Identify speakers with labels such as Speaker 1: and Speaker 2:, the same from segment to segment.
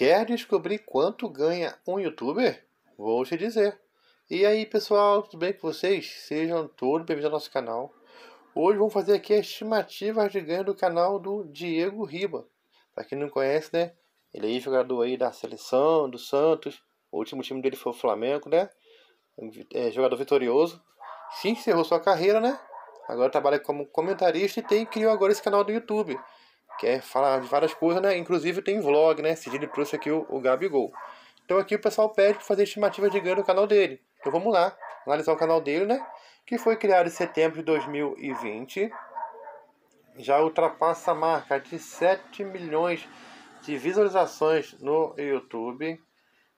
Speaker 1: Quer descobrir quanto ganha um youtuber? Vou te dizer. E aí pessoal, tudo bem com vocês? Sejam todos bem-vindos ao nosso canal. Hoje vamos fazer aqui as estimativas de ganho do canal do Diego Riba. Para quem não conhece, né? Ele é jogador aí da seleção, do Santos. O último time dele foi o Flamengo, né? É, jogador vitorioso. Sim, encerrou sua carreira, né? Agora trabalha como comentarista e tem criou agora esse canal do YouTube quer falar de várias coisas, né? Inclusive tem vlog, né? Esse dia ele trouxe aqui o, o Gabigol. Então aqui o pessoal pede para fazer estimativa de ganho no canal dele. Então vamos lá, analisar o canal dele, né? Que foi criado em setembro de 2020. Já ultrapassa a marca de 7 milhões de visualizações no YouTube.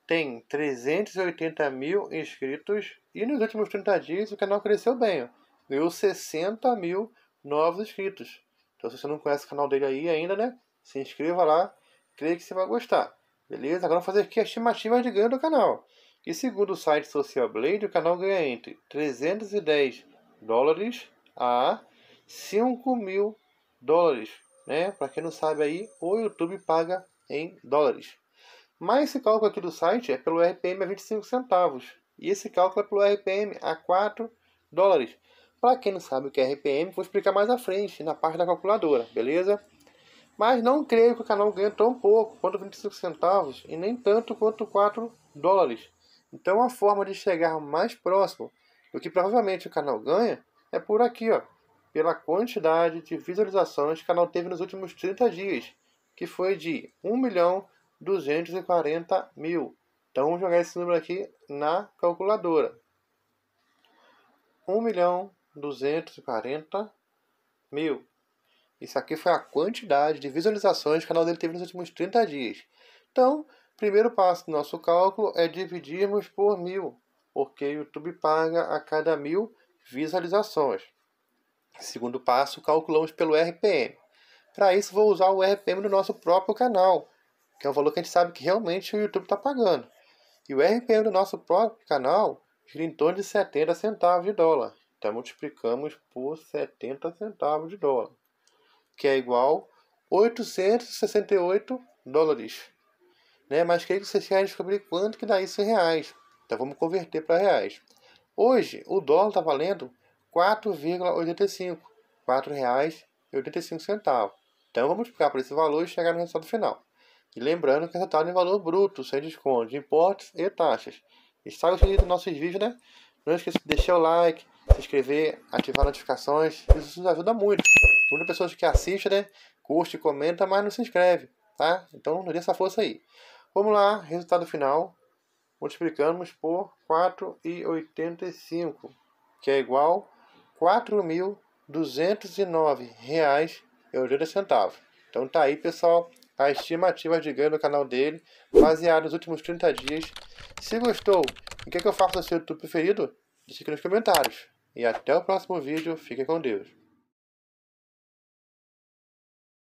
Speaker 1: Tem 380 mil inscritos. E nos últimos 30 dias o canal cresceu bem. Ó. Deu 60 mil novos inscritos. Então se você não conhece o canal dele aí ainda, né? Se inscreva lá, creio que você vai gostar. Beleza? Agora vamos fazer aqui a estimativa de ganho do canal. E segundo o site Social Blade, o canal ganha entre 310 dólares a 5 mil dólares. Né? Para quem não sabe aí, o YouTube paga em dólares. Mas esse cálculo aqui do site é pelo RPM a 25 centavos. E esse cálculo é pelo RPM a 4 dólares. Para quem não sabe o que é RPM, vou explicar mais à frente, na parte da calculadora, beleza? Mas não creio que o canal ganhe tão pouco quanto 25 centavos e nem tanto quanto 4 dólares. Então a forma de chegar mais próximo do que provavelmente o canal ganha é por aqui, ó, pela quantidade de visualizações que o canal teve nos últimos 30 dias, que foi de 1 milhão 240 mil. Então vamos jogar esse número aqui na calculadora. 1 milhão 240 mil. Isso aqui foi a quantidade de visualizações que o canal dele teve nos últimos 30 dias. Então, o primeiro passo do nosso cálculo é dividirmos por mil, porque o YouTube paga a cada mil visualizações. Segundo passo, calculamos pelo RPM. Para isso, vou usar o RPM do nosso próprio canal, que é o valor que a gente sabe que realmente o YouTube está pagando. E o RPM do nosso próprio canal gira em torno de 70 centavos de dólar. Então multiplicamos por 70 centavos de dólar, que é igual 868 dólares. Né? Mas queria que vocês querem descobrir quanto que dá isso em reais. Então vamos converter para reais. Hoje o dólar está valendo 4,85, R$ 4,85. Então vamos multiplicar por esse valor e chegar no resultado final. E lembrando que o resultado é em valor bruto, sem desconto, de impostos e taxas. E sabe o sentido dos nossos vídeos, né? Não esqueça de deixar o like, se inscrever, ativar notificações. Isso nos ajuda muito. Muitas pessoas que assistem, né, curte, comenta, mas não se inscreve, tá? Então não dê essa força aí. Vamos lá, resultado final. Multiplicamos por 4,85, que é igual R$ 4.209,80. Então tá aí, pessoal, a estimativa de ganho no canal dele, baseado nos últimos 30 dias. Se gostou, o que, é que eu faço no seu YouTube preferido? Deixa aqui nos comentários. E até o próximo vídeo. Fique com Deus.